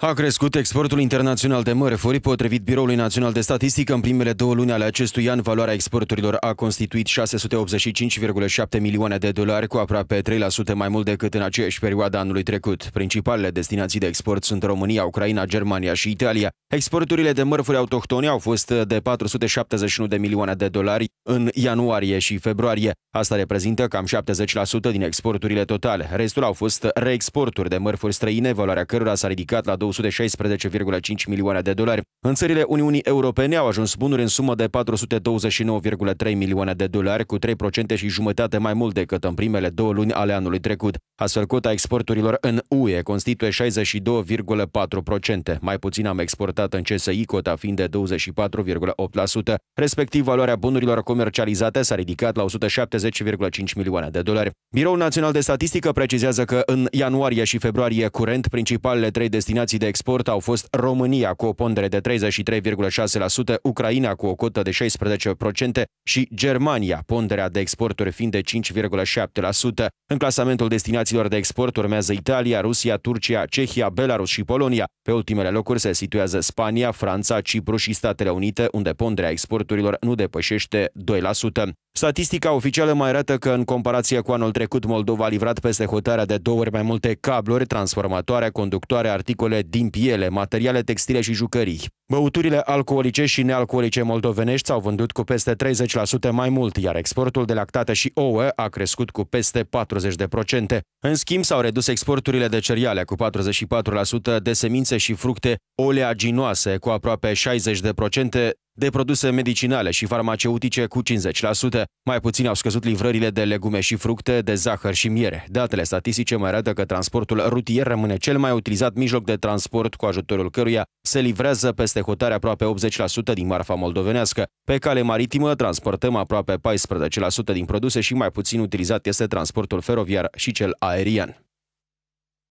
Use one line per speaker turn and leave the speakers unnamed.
A crescut exportul internațional de mărfuri. Potrivit Biroului Național de Statistică, în primele două luni ale acestui an, valoarea exporturilor a constituit 685,7 milioane de dolari, cu aproape 3% mai mult decât în aceeași perioadă anului trecut. Principalele destinații de export sunt România, Ucraina, Germania și Italia. Exporturile de mărfuri autohtone au fost de 471 de milioane de dolari în ianuarie și februarie. Asta reprezintă cam 70% din exporturile totale. Restul au fost reexporturi de mărfuri străine, valoarea cărora s-a ridicat la 216,5 milioane de dolari. În țările Uniunii Europene au ajuns bunuri în sumă de 429,3 milioane de dolari, cu 3% și jumătate mai mult decât în primele două luni ale anului trecut. Astfel, cota exporturilor în UE constituie 62,4%. Mai puțin am exportat în CSI, cota fiind de 24,8%. Respectiv, valoarea bunurilor comercializate s-a ridicat la 170,5 milioane de dolari. Biroul Național de Statistică precizează că în ianuarie și februarie curent, principalele trei destinații de export au fost România cu o pondere de 33,6%, Ucraina cu o cotă de 16% și Germania, ponderea de exporturi fiind de 5,7%. În clasamentul destinațiilor de export urmează Italia, Rusia, Turcia, Cehia, Belarus și Polonia. Pe ultimele locuri se situează Spania, Franța, Cipru și Statele Unite, unde ponderea exporturilor nu depășește 2%. Statistica oficială mai arată că, în comparație cu anul trecut, Moldova a livrat peste hotarea de două ori mai multe cabluri, transformatoare, conductoare, articole din piele, materiale textile și jucării. Băuturile alcoolice și nealcoolice moldovenești s-au vândut cu peste 30% mai mult, iar exportul de lactate și ouă a crescut cu peste 40%. În schimb, s-au redus exporturile de cereale cu 44%, de semințe și fructe oleaginoase cu aproape 60%, de produse medicinale și farmaceutice cu 50%. Mai puțin au scăzut livrările de legume și fructe, de zahăr și miere. Datele statistice mai arată că transportul rutier rămâne cel mai utilizat mijloc de transport cu ajutorul căruia se livrează peste hotare aproape 80% din marfa moldovenească. Pe cale maritimă transportăm aproape 14% din produse și mai puțin utilizat este transportul feroviar și cel aerian.